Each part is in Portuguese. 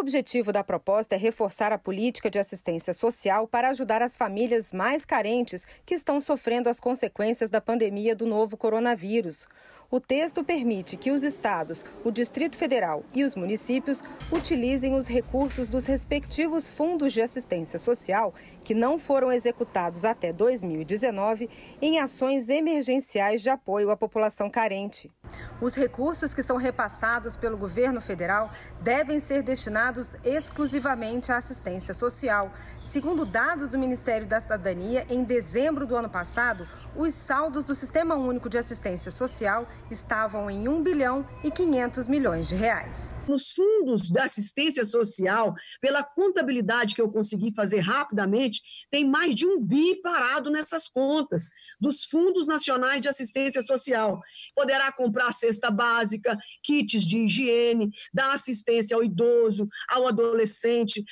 objetivo da proposta é reforçar a política de assistência social para ajudar as famílias mais carentes que estão sofrendo as consequências da pandemia do novo coronavírus. O texto permite que os estados, o Distrito Federal e os municípios utilizem os recursos dos respectivos fundos de assistência social que não foram executados até 2019 em ações emergenciais de apoio à população carente. Os recursos que são repassados pelo governo federal devem ser destinados exclusivamente à assistência social. Segundo dados do Ministério da Cidadania, em dezembro do ano passado, os saldos do Sistema Único de Assistência Social estavam em 1 bilhão e 500 milhões de reais. Nos fundos da assistência social, pela contabilidade que eu consegui fazer rapidamente, tem mais de um bi parado nessas contas dos fundos nacionais de assistência social. Poderá comprar comprar cesta básica, kits de higiene, dar assistência ao idoso, ao adolescente.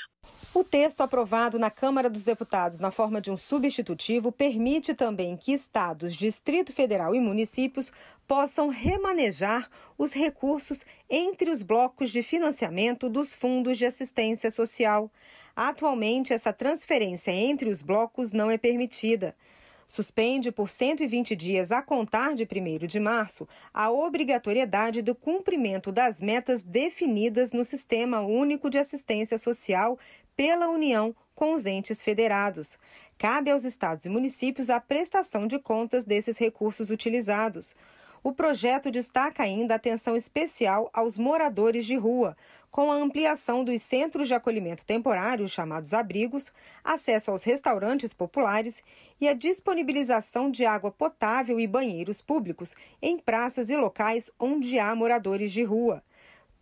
O texto aprovado na Câmara dos Deputados na forma de um substitutivo permite também que estados, Distrito Federal e municípios possam remanejar os recursos entre os blocos de financiamento dos fundos de assistência social. Atualmente, essa transferência entre os blocos não é permitida suspende por 120 dias a contar de 1 de março a obrigatoriedade do cumprimento das metas definidas no Sistema Único de Assistência Social pela União com os entes federados. Cabe aos estados e municípios a prestação de contas desses recursos utilizados. O projeto destaca ainda atenção especial aos moradores de rua, com a ampliação dos centros de acolhimento temporário, chamados abrigos, acesso aos restaurantes populares e a disponibilização de água potável e banheiros públicos em praças e locais onde há moradores de rua.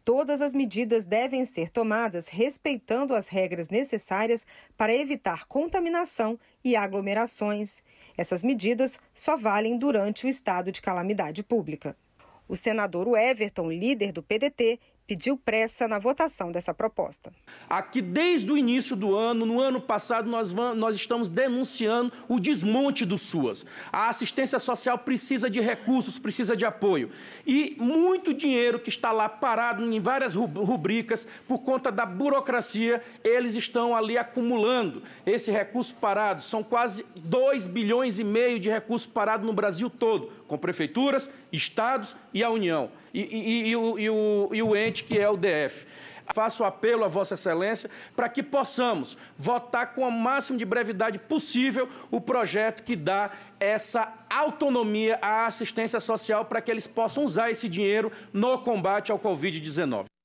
Todas as medidas devem ser tomadas respeitando as regras necessárias para evitar contaminação e aglomerações. Essas medidas só valem durante o estado de calamidade pública. O senador Everton, líder do PDT, pediu pressa na votação dessa proposta. Aqui, desde o início do ano, no ano passado, nós, vamos, nós estamos denunciando o desmonte do SUAS. A assistência social precisa de recursos, precisa de apoio. E muito dinheiro que está lá parado em várias rubricas, por conta da burocracia, eles estão ali acumulando esse recurso parado. São quase 2 bilhões e meio de recursos parados no Brasil todo, com prefeituras, estados e a União. E, e, e, e o, o, o ente urgente que é o DF. Faço apelo a Vossa Excelência para que possamos votar com o máximo de brevidade possível o projeto que dá essa autonomia à assistência social para que eles possam usar esse dinheiro no combate ao Covid-19.